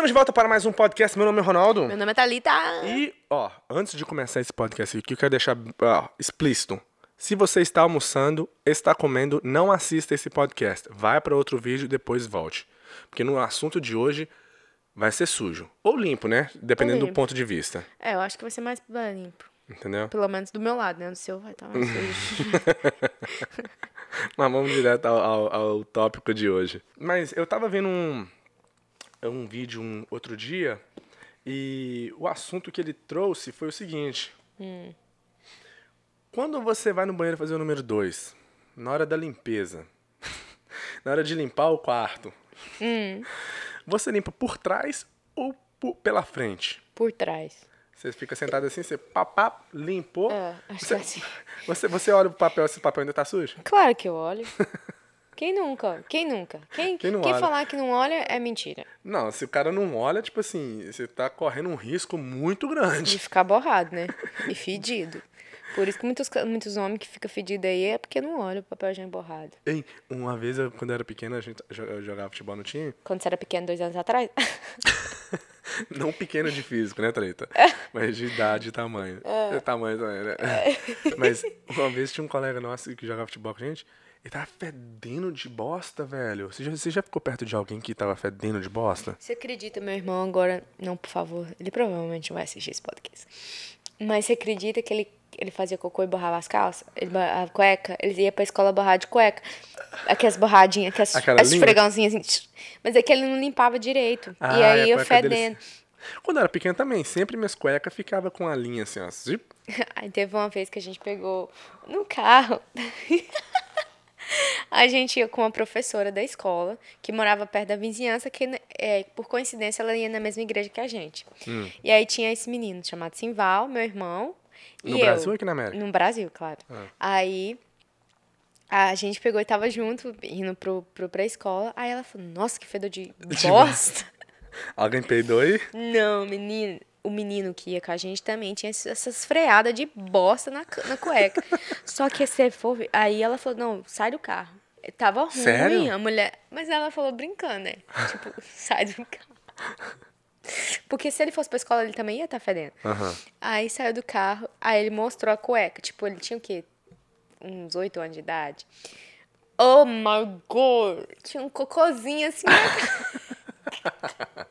Estamos de volta para mais um podcast. Meu nome é Ronaldo. Meu nome é Thalita. E, ó, antes de começar esse podcast aqui, eu quero deixar ó, explícito. Se você está almoçando, está comendo, não assista esse podcast. Vai para outro vídeo e depois volte. Porque no assunto de hoje vai ser sujo. Ou limpo, né? Dependendo limpo. do ponto de vista. É, eu acho que vai ser mais limpo. Entendeu? Pelo menos do meu lado, né? Do seu vai estar tá mais sujo. Mas vamos direto ao, ao, ao tópico de hoje. Mas eu tava vendo um é um vídeo um outro dia e o assunto que ele trouxe foi o seguinte. Hum. Quando você vai no banheiro fazer o número 2, na hora da limpeza, na hora de limpar o quarto, hum. você limpa por trás ou por, pela frente? Por trás. Você fica sentado assim, você papá, limpou. É, acho você, é assim. Você, você olha o papel se papel ainda tá sujo? Claro que eu olho. Quem nunca? Quem nunca? Quem, quem, quem falar que não olha é mentira. Não, se o cara não olha, tipo assim, você tá correndo um risco muito grande. De ficar borrado, né? E fedido. Por isso que muitos, muitos homens que ficam fedidos aí é porque não olham o papel já emborrado. Ei, uma vez, eu, quando eu era pequena, a gente jogava futebol no time. Quando você era pequeno, dois anos atrás? não pequeno de físico, né, Treta? Mas de idade e tamanho. É. é. Tamanho também, né? É. Mas uma vez tinha um colega nosso que jogava futebol com a gente. Ele tava fedendo de bosta, velho. Você já, você já ficou perto de alguém que tava fedendo de bosta? Você acredita, meu irmão, agora. Não, por favor. Ele provavelmente vai assistir esse podcast. Mas você acredita que ele, ele fazia cocô e borrava as calças? Ele, a cueca? Ele ia pra escola borrar de cueca. Aquelas borradinhas, aquelas, aquelas esfregãozinhas assim. Mas é que ele não limpava direito. Ah, e aí é eu fedendo. Deles... Quando eu era pequeno também, sempre minhas cuecas ficava com a linha assim, ó. Aí teve uma vez que a gente pegou no carro. a gente ia com uma professora da escola, que morava perto da vizinhança, que né, é, por coincidência ela ia na mesma igreja que a gente. Hum. E aí tinha esse menino chamado Simval, meu irmão. No e Brasil ou aqui na América? No Brasil, claro. Ah. Aí a gente pegou e tava junto, indo pro, pro pré-escola. Aí ela falou: Nossa, que fedor de bosta. Alguém peidou aí? Não, menino o menino que ia com a gente também tinha essas freadas de bosta na, na cueca. Só que você for. Aí ela falou: não, sai do carro. É, tava ruim Sério? a mulher. Mas ela falou brincando, né? Tipo, sai do carro. Porque se ele fosse pra escola, ele também ia estar tá fedendo. Uhum. Aí saiu do carro, aí ele mostrou a cueca. Tipo, ele tinha o quê? Uns oito anos de idade. Oh my god! Tinha um cocôzinho assim na cara.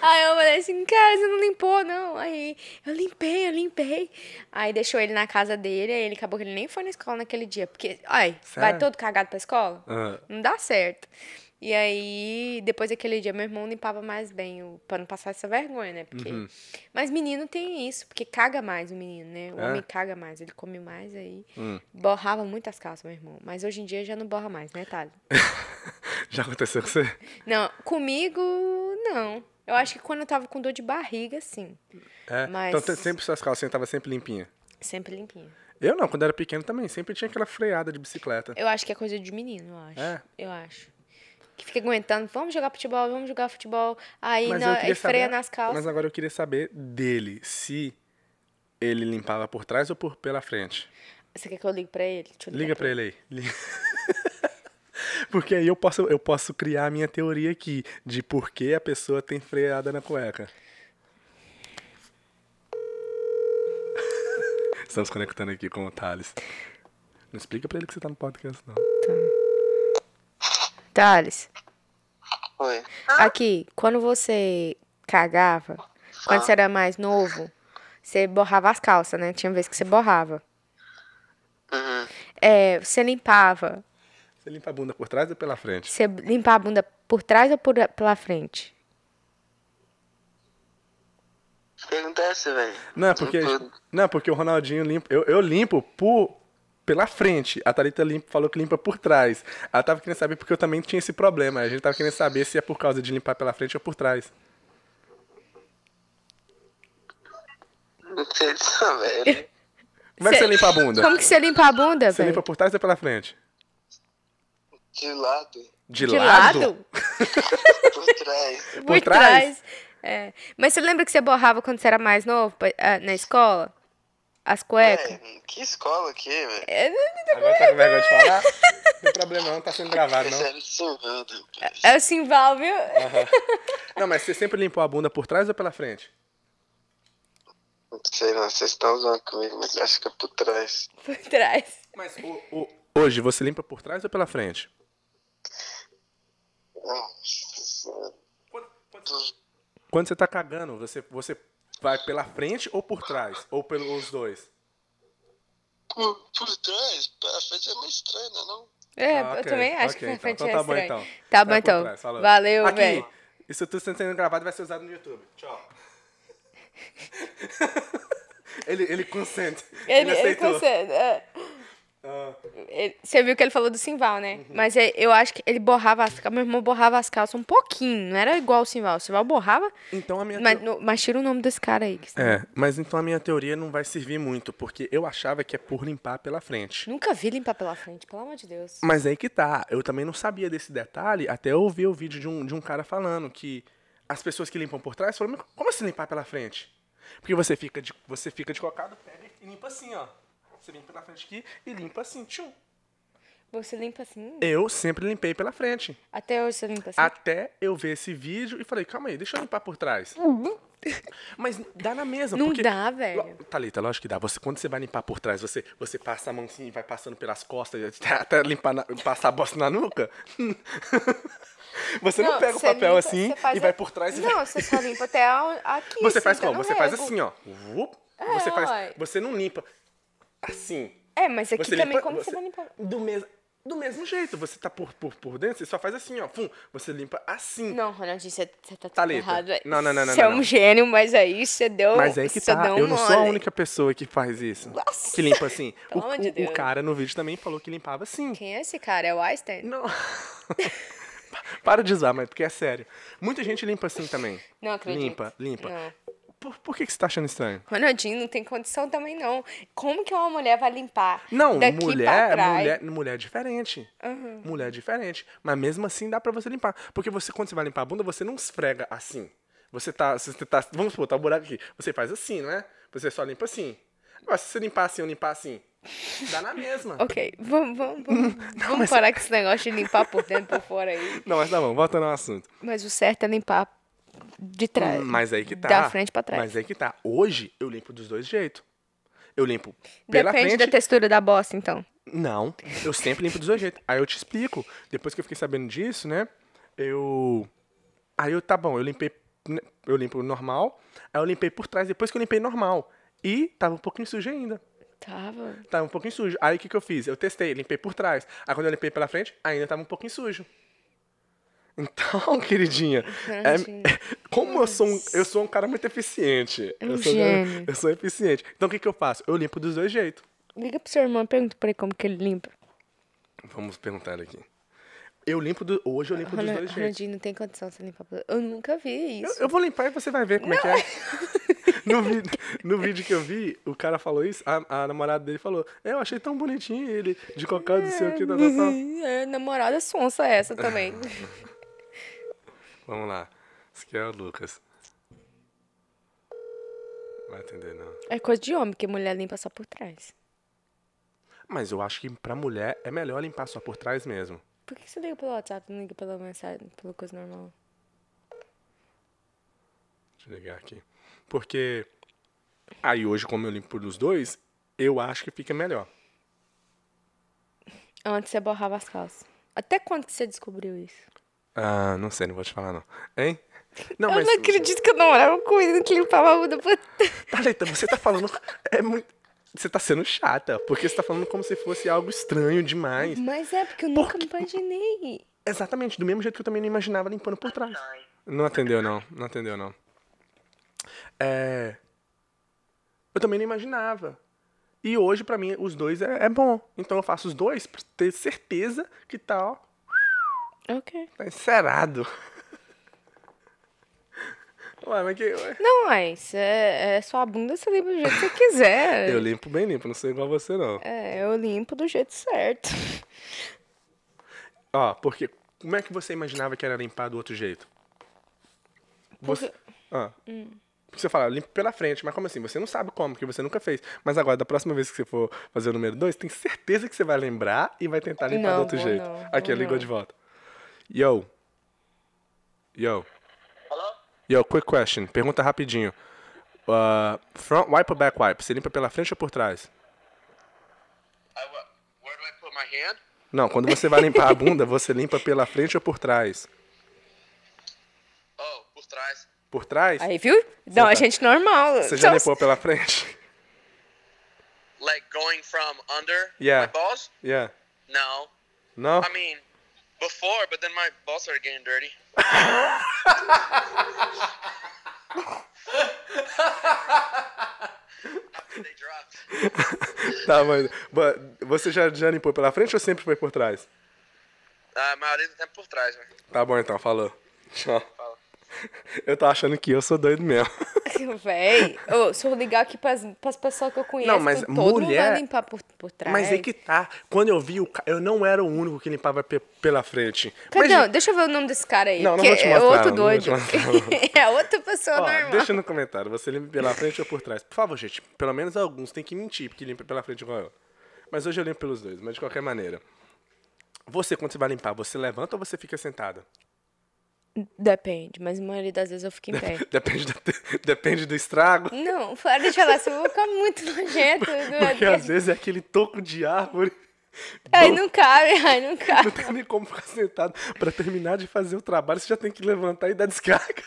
Aí eu falei assim, cara, você não limpou, não. Aí eu limpei, eu limpei. Aí deixou ele na casa dele, aí ele acabou que ele nem foi na escola naquele dia. Porque, ai, vai todo cagado pra escola? Uhum. Não dá certo. E aí, depois daquele dia, meu irmão limpava mais bem, pra não passar essa vergonha, né? Porque... Uhum. Mas menino tem isso, porque caga mais o menino, né? O é? homem caga mais, ele come mais aí. Hum. Borrava muitas calças, meu irmão. Mas hoje em dia já não borra mais, né, Thalio? já aconteceu com você? Não, comigo, não. Eu acho que quando eu tava com dor de barriga, sim. É, Mas... Então sempre suas calças tava sempre limpinha? Sempre limpinha. Eu não, quando era pequeno também, sempre tinha aquela freada de bicicleta. Eu acho que é coisa de menino, eu acho. É? Eu acho. Que fica aguentando, vamos jogar futebol, vamos jogar futebol. Aí é freia nas calças. Mas agora eu queria saber dele, se ele limpava por trás ou por pela frente. Você quer que eu ligue pra ele? Liga pra ele aí. Liga. Porque aí eu posso, eu posso criar a minha teoria aqui de por que a pessoa tem freada na cueca. Estamos conectando aqui com o Thales. Não explica pra ele que você tá no podcast, não. Tá. Thales. Oi. Aqui, quando você cagava, quando ah. você era mais novo, você borrava as calças, né? Tinha vezes que você borrava. Uhum. É, você limpava você limpa a bunda por trás ou pela frente? Você limpa a bunda por trás ou por, pela frente? O que acontece, velho? Não, é porque, não, porque o Ronaldinho limpa. Eu, eu limpo por, pela frente. A Thalita limpa, falou que limpa por trás. Ela tava querendo saber porque eu também tinha esse problema. A gente tava querendo saber se é por causa de limpar pela frente ou por trás. Não sei disso, velho. Como é que você limpa a bunda? Como que você limpa a bunda, Você véio? limpa por trás ou pela frente? De lado. De, de lado? lado? Por trás. Por, Por trás? trás. É. Mas você lembra que você borrava quando você era mais novo ah, na escola? As cuecas? É, que escola aqui, é, velho? É, Agora tá com vergonha de falar? Não tem problema não, tá sendo gravado não. É, é, é o Simval, viu? Uhum. Não, mas você sempre limpou a bunda por trás ou pela frente? Não sei não, vocês estão usando comigo, mas acho que é por trás. Por trás. Mas o, o, hoje, você limpa por trás ou pela frente? Quando, quando... você tá cagando, você, você vai pela frente ou por trás? Ou pelos dois? Por, por trás, pela frente é meio estranho, né? Não? É, ah, okay, eu também acho okay, que pra então. frente então, é tá é bom, estranho. Então. Tá bom, é então. Valeu, velho. Isso tudo tá sendo gravado vai ser usado no YouTube. Tchau. ele, ele consente. Ele, ele, ele consente. É você viu que ele falou do Simval, né? Uhum. Mas é, eu acho que ele borrava as calças. Meu irmão borrava as calças um pouquinho. Não era igual o Simval. O Simval borrava. Então a minha mas, teo... no, mas tira o nome desse cara aí. É, mas então a minha teoria não vai servir muito, porque eu achava que é por limpar pela frente. Nunca vi limpar pela frente, pelo amor de Deus. Mas aí que tá. Eu também não sabia desse detalhe até eu o vídeo de um, de um cara falando que as pessoas que limpam por trás falam, como assim limpar pela frente? Porque você fica de, você fica de cocado, pega e limpa assim, ó. Você limpa pela frente aqui e limpa assim, tchum. Você limpa assim? Eu sempre limpei pela frente. Até hoje você limpa assim? Até eu ver esse vídeo e falei, calma aí, deixa eu limpar por trás. Uhum. Mas dá na mesa. Não porque, dá, velho. Thalita, lógico que dá. Você, quando você vai limpar por trás, você, você passa a mão assim, vai passando pelas costas, até limpar na, passar a bosta na nuca. Você não, não pega o papel limpa, assim e a... vai por trás e Não, você só limpa até aqui. Você faz assim, como? Você faz assim, ó. É, você, é, faz, você não limpa assim. É, mas aqui você também limpa, como você, você vai limpar? Do mesmo, do mesmo jeito, você tá por, por, por dentro, você só faz assim, ó, pum, você limpa assim. Não, Ronaldinho, você tá tudo errado. É não, não, não, não. Você é um gênio, mas aí você deu. Mas é que tá. Eu não sou a única pessoa que faz isso. Nossa. Que limpa assim. Pelo o, amor de Deus. o cara no vídeo também falou que limpava assim. Quem é esse cara? É o Einstein? Não. Para de usar, mas porque é sério. Muita gente limpa assim também. Não acredito. Limpa, limpa. Não. Por, por que, que você tá achando estranho? Ronaldinho não tem condição também, não. Como que uma mulher vai limpar? Não, daqui mulher, pra trás? mulher, mulher é diferente. Uhum. Mulher é diferente. Mas mesmo assim dá pra você limpar. Porque você, quando você vai limpar a bunda, você não esfrega assim. Você tá. Você tá, tá vamos supor, tá um buraco aqui. Você faz assim, não é? Você só limpa assim. Agora, se você limpar assim ou limpar assim, Dá na mesma. Ok, vamos, vamos, vamos, não, vamos mas... parar com esse negócio de limpar por dentro e por fora aí. Não, mas tá bom, voltando ao assunto. Mas o certo é limpar de trás. Hum, mas aí que tá. Da frente pra trás. Mas aí que tá. Hoje eu limpo dos dois jeitos. Eu limpo pela Depende frente. da textura da bosta, então. Não, eu sempre limpo dos dois jeitos. Aí eu te explico. Depois que eu fiquei sabendo disso, né? Eu. Aí eu, tá bom, eu limpei. Né, eu limpo normal. Aí eu limpei por trás, depois que eu limpei normal. E tava um pouquinho sujo ainda. Tava. Tava um pouquinho sujo. Aí o que, que eu fiz? Eu testei, limpei por trás. Aí quando eu limpei pela frente, ainda tava um pouquinho sujo. Então, queridinha, é, como eu sou, um, eu sou um cara muito eficiente. É um eu, sou, eu sou eficiente. Então, o que, que eu faço? Eu limpo dos dois jeitos. Liga pro seu irmão, pergunta pra ele como que ele limpa. Vamos perguntar aqui. Eu limpo do, hoje eu limpo Ronald, dos dois jeitos. Ronaldinho, não tem condição de você limpar. Eu nunca vi isso. Eu, eu, vou limpar e você vai ver como não. é que é. No, vi, no vídeo que eu vi, o cara falou isso, a, a namorada dele falou: Eu achei tão bonitinho ele, de cocô, do seu aqui, da tá, tá, tá. É, namorada sonsa essa também. Vamos lá. Esse aqui é o Lucas. Não vai atender, não. É coisa de homem, que mulher limpa só por trás. Mas eu acho que pra mulher é melhor limpar só por trás mesmo. Por que você liga pelo WhatsApp não liga pela mensagem, pelo coisa normal? Deixa eu ligar aqui. Porque aí hoje, como eu limpo os dois, eu acho que fica melhor. Antes você borrava as calças. Até quando que você descobriu isso? Ah, não sei, não vou te falar, não. Hein? Não, eu mas... não acredito que eu namorava com ele que limpava a Tá Thalita, você tá falando. É muito. Você tá sendo chata, porque você tá falando como se fosse algo estranho demais. Mas é, porque eu porque... nunca imaginei. Exatamente, do mesmo jeito que eu também não imaginava limpando por trás. Não atendeu, não. Não atendeu, não. É. Eu também não imaginava. E hoje, para mim, os dois é, é, bom. Então eu faço os dois pra ter certeza que tá, ó, Ok. Tá encerado. Ué, mas que. Ué. Não, mas é, é sua bunda, você limpa do jeito que você quiser. eu limpo bem limpo, não sou igual você, não. É, eu limpo do jeito certo. Ó, ah, porque como é que você imaginava que era limpar do outro jeito? Você. Porque... Ah. Hum. Porque você fala, limpo pela frente, mas como assim? Você não sabe como, porque você nunca fez. Mas agora, da próxima vez que você for fazer o número 2, tem certeza que você vai lembrar e vai tentar limpar não, do outro jeito. Não, Aqui, ligou de volta. Yo. Yo. Hello? Yo, quick question. Pergunta rapidinho. Uh, front wipe ou back wipe? Você limpa pela frente ou por trás? I, where do I put my hand? Não, quando você vai limpar a bunda, você limpa pela frente ou por trás? Oh, por trás. Por trás? Aí, viu? Não, a gente normal. Você já então, limpou pela frente? Like going from under Yeah. my balls? Yeah. No. No? I mean, before, but then my balls started getting dirty. tá, mas, mas você já, já limpou pela frente ou sempre foi por trás? A maioria do tempo por trás, velho. Né? Tá bom então, falou. Tchau. Eu tô achando que eu sou doido mesmo. Véi, oh, se eu ligar aqui pras, pras pessoas que eu conheço, não, mas todo mulher, vai limpar por, por é trás. Mas aí que tá. Quando eu vi, o eu não era o único que limpava pela frente. Cadê? Mas... Deixa eu ver o nome desse cara aí. Não, não vou te é mostrar, é outro doido. é outra pessoa normal. Deixa no comentário, você limpa pela frente ou por trás. Por favor, gente, pelo menos alguns têm que mentir, porque limpa pela frente igual eu. Mas hoje eu limpo pelos dois, mas de qualquer maneira. Você, quando você vai limpar, você levanta ou você fica sentada? Depende, mas a maioria das vezes eu fico em pé. Depende do, depende do estrago? Não, para de falar, se eu vou ficar muito nojento. Porque às vezes é aquele toco de árvore. Aí não cabe, aí não cabe. Não tem nem como ficar sentado. Para terminar de fazer o trabalho, você já tem que levantar e dar descarga.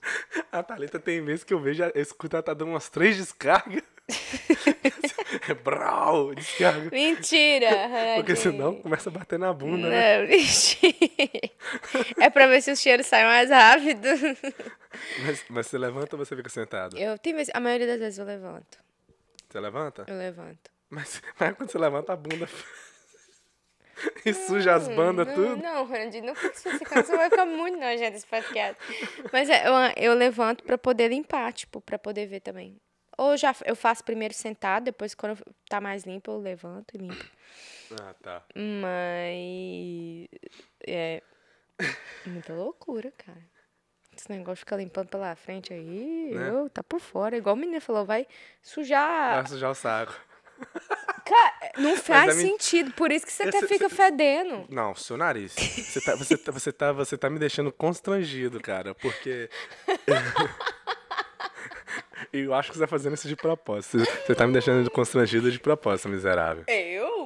A Thalita tem vezes que eu vejo, eu escuto ela tá dando umas três descargas. é brau, descarga. Mentira! Porque senão começa a bater na bunda, né? Não, né? Mentira. É pra ver se o cheiro sai mais rápido. Mas, mas você levanta ou você fica sentado? Eu tenho A maioria das vezes eu levanto. Você levanta? Eu levanto. Mas, mas quando você levanta a bunda e suja as hum, bandas, não, tudo. Não, Randy, não faça isso, você vai ficar muito nojento esse podcast. Mas é, eu, eu levanto pra poder limpar, tipo, pra poder ver também. Ou já eu faço primeiro sentado, depois quando tá mais limpo, eu levanto e limpo. Ah, tá. Mas. É. Muita loucura, cara. Esse negócio de ficar limpando pela frente aí, né? eu, tá por fora. Igual o menino falou, vai sujar. Vai sujar o saco. Cara, não faz é sentido. Por isso que você até fica cê... fedendo. Não, seu nariz. Você tá, você, tá, você, tá, você tá me deixando constrangido, cara, porque. Eu acho que você tá fazendo isso de propósito. Você tá me deixando constrangido de propósito, miserável. Eu?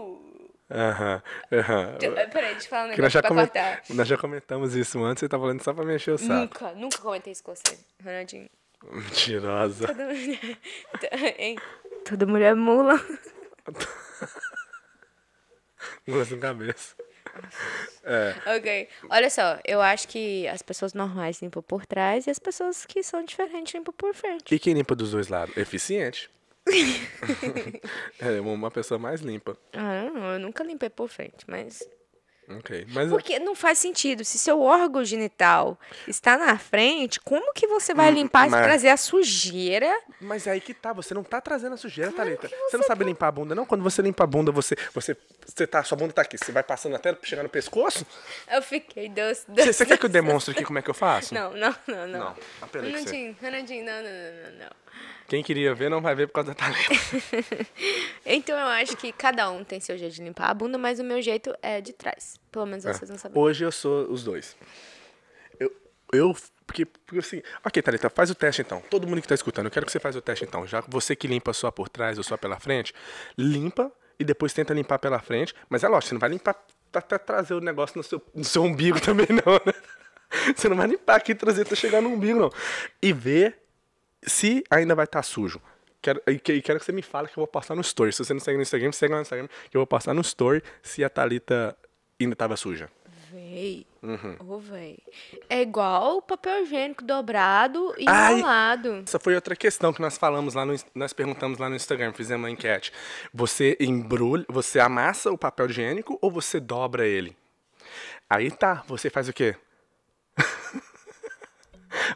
Aham, uhum, aham. Uhum. Peraí, deixa eu falar um negócio pra coment... cortar. Nós já comentamos isso antes, você tá falando só pra me o saco. Nunca, nunca comentei isso com você, Ronaldinho. Mentirosa. Hein? Toda mulher mula. mula sem cabeça. É. Ok. Olha só, eu acho que as pessoas normais limpam por trás e as pessoas que são diferentes limpam por frente. E quem limpa dos dois lados? Eficiente. é uma pessoa mais limpa. Ah, eu nunca limpei por frente, mas mas... Porque não faz sentido. Se seu órgão genital está na frente, como que você vai hum, limpar mas... e trazer a sujeira? Mas aí que tá, você não tá trazendo a sujeira, claro Thalita. Você, você, não sabe tá- limpar a bunda, não? Quando você limpa a bunda, você. você, você tá, sua bunda tá aqui. Você vai passando até chegar no pescoço? Eu fiquei doce. doce você, quer que eu demonstre aqui como é que eu faço? Não, não, não, não. Não, Renandinho, Renandinho, não, não, não, não. Quem queria ver não vai ver por causa da Thalita. então eu acho que cada um tem seu jeito de limpar a bunda, mas o meu jeito é de trás. Pelo menos vocês é. não sabem. Hoje eu sou os dois. Eu, eu porque, porque assim, ok, Thalita, faz o teste então. Todo mundo que está escutando, eu quero que você faça o teste então. Já você que limpa só por trás ou só pela frente, limpa e depois tenta limpar pela frente. Mas é lógico, você não vai limpar até trazer o negócio no seu, no seu umbigo também, não, né? Você não vai limpar aqui e trazer até chegar no umbigo, não. E ver se ainda vai estar tá sujo. Quero, e quero que você me fale que eu vou passar no story. Se você não segue no Instagram, segue lá no Instagram, que eu vou passar no story se a Thalita ainda tava suja. Véi. Uhum. Oh, véi. É igual o papel higiênico dobrado e Ai, enrolado. Essa foi outra questão que nós falamos lá no, nós perguntamos lá no Instagram, fizemos uma enquete. Você embrulha, você amassa o papel higiênico ou você dobra ele? Aí tá, você faz o quê?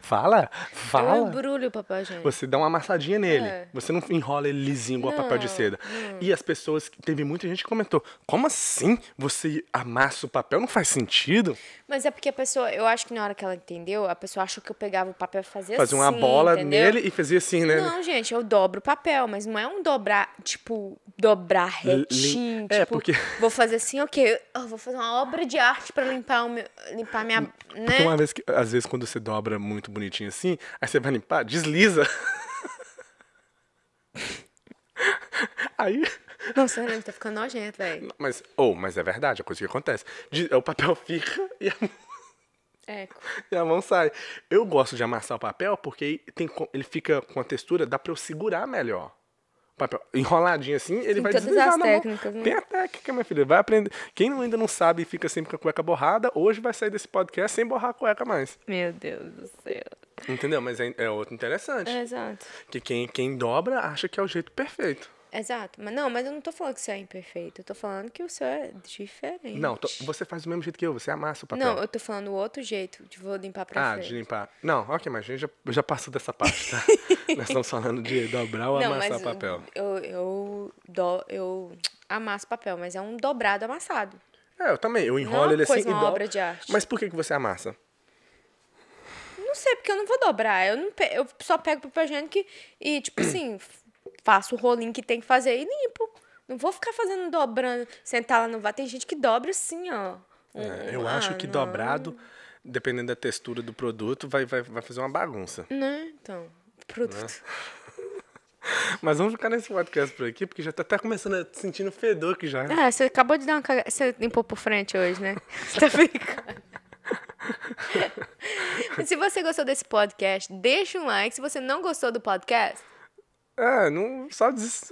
Fala, fala. Eu embrulho o papel higiênico. Você dá uma amassadinha nele. É. Você não enrola ele lisinho igual papel de seda. Não. E as pessoas, teve muita gente que comentou, como assim você amassa o papel? Não faz sentido. Mas é porque a pessoa, eu acho que na hora que ela entendeu, a pessoa achou que eu pegava o papel e fazia, fazia assim, uma bola entendeu? nele e fazia assim, né? Não, gente, eu dobro o papel, mas não é um dobrar, tipo, dobrar retinho. L tipo, é, porque... Vou fazer assim, ok, eu vou fazer uma obra de arte para limpar, o meu, limpar minha... Né? Porque uma vez que, às vezes, quando você dobra muito, muito bonitinho assim, aí você vai limpar, desliza. aí. Não, sério, tá ficando nojento, velho. Mas, ou, oh, mas é verdade, é coisa que acontece. De, é o papel fica e a mão. É. E a mão sai. Eu gosto de amassar o papel porque tem, ele fica com a textura, dá pra eu segurar melhor papel enroladinho assim, ele Tem vai deslizar na técnicas, mão. Né? Tem a técnica, minha filha. Vai aprender. Quem ainda não sabe e fica sempre com a cueca borrada, hoje vai sair desse podcast sem borrar a cueca mais. Meu Deus do céu. Entendeu? Mas é, é outro interessante. É, exato. Que quem, quem dobra acha que é o jeito perfeito. Exato. Mas não, mas eu não tô falando que você é imperfeito. Eu tô falando que o seu é diferente. Não, tô, você faz do mesmo jeito que eu, você amassa o papel. Não, eu tô falando o outro jeito, de vou limpar pra ah, frente. Ah, de limpar. Não, ok, mas a gente já, já passou dessa parte, tá? Nós estamos falando de dobrar ou não, amassar o papel. Eu, eu, do, eu amasso papel, mas é um dobrado amassado. É, eu também. Eu é enrolo não ele assim. Uma e obra de arte. Mas por que, que você amassa? Não sei, porque eu não vou dobrar. Eu, não pe... eu só pego papel higiênico e, tipo assim, faço o rolinho que tem que fazer e limpo. Não vou ficar fazendo dobrando, sentar lá no vá Tem gente que dobra assim, ó. é, eu ah, acho que não. dobrado, dependendo da textura do produto, vai, vai, vai fazer uma bagunça. Né? Então, produto. Né? Mas vamos ficar nesse podcast por aqui, porque já tá até tá começando a sentindo fedor aqui já. É, você acabou de dar uma cagada. Você limpou por frente hoje, né? Você tá brincando. Se você gostou desse podcast, deixa um like. Se você não gostou do podcast, é, não. Só desistir.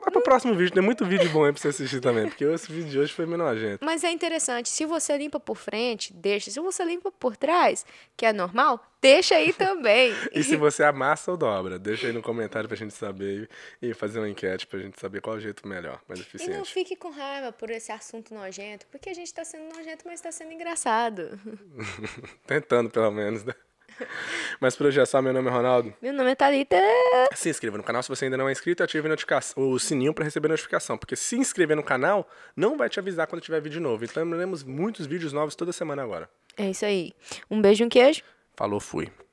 Vai pro próximo vídeo. Tem muito vídeo bom aí pra você assistir também. Porque esse vídeo de hoje foi menos nojento. Mas é interessante. Se você limpa por frente, deixa. Se você limpa por trás, que é normal, deixa aí também. e se você amassa ou dobra, deixa aí no comentário pra gente saber e fazer uma enquete pra gente saber qual é o jeito melhor, mais eficiente. E não fique com raiva por esse assunto nojento, porque a gente tá sendo nojento, mas tá sendo engraçado. Tentando, pelo menos, né? Mas pra já saber, meu nome é Ronaldo. Meu nome é Thalita. Se inscreva no canal se você ainda não é inscrito e ative o sininho para receber notificação. Porque se inscrever no canal não vai te avisar quando tiver vídeo novo. Então, teremos muitos vídeos novos toda semana agora. É isso aí. Um beijo, e um queijo. Falou, fui.